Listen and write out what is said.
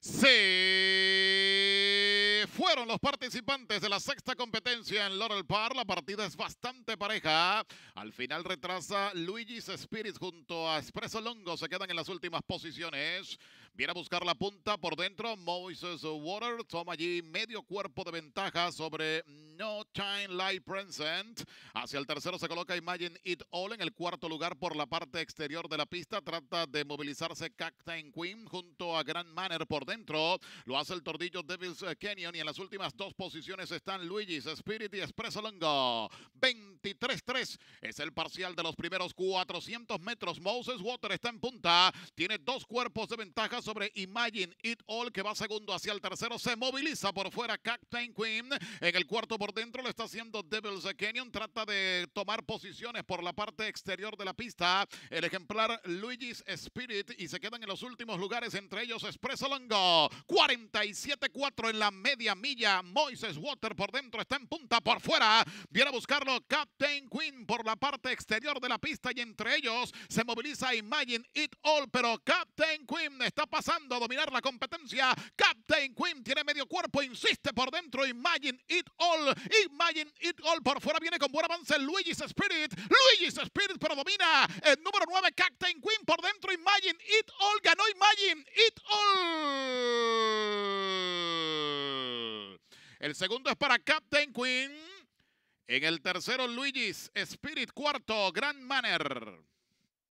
Se fueron los participantes de la sexta competencia en Laurel Park. La partida es bastante pareja. Al final retrasa Luigi's Spirit junto a Espresso Longo. Se quedan en las últimas posiciones. Viene a buscar la punta por dentro. Moses Water toma allí medio cuerpo de ventaja sobre No Time Light Present. Hacia el tercero se coloca Imagine It All en el cuarto lugar por la parte exterior de la pista. Trata de movilizarse Cactain Queen junto a Grand Manor por dentro. Lo hace el tordillo Devils Canyon y en las últimas dos posiciones están Luigi's Spirit y Espresso Longo. 23-3 es el parcial de los primeros 400 metros. Moses Water está en punta. Tiene dos cuerpos de ventaja sobre Imagine It All que va segundo hacia el tercero. Se moviliza por fuera Captain Queen. En el cuarto por dentro lo está haciendo Devil's Canyon. Trata de tomar posiciones por la parte exterior de la pista. El ejemplar Luigi's Spirit y se quedan en los últimos lugares, entre ellos Espresso Longo. 47-4 en la media milla. Moises Water por dentro está en punta. Por fuera viene a buscarlo Captain Queen por la parte exterior de la pista y entre ellos se moviliza Imagine It All. Pero Captain Queen está pasando a dominar la competencia. Captain Queen tiene medio cuerpo, insiste por dentro. Imagine It All. Imagine It All por fuera viene con buen avance Luigi's Spirit. Luigi's Spirit pero domina el número 9 Captain Queen por dentro. Imagine It All ganó Imagine It All. El segundo es para Captain Queen. En el tercero, Luigi's Spirit. Cuarto, Grand Manner.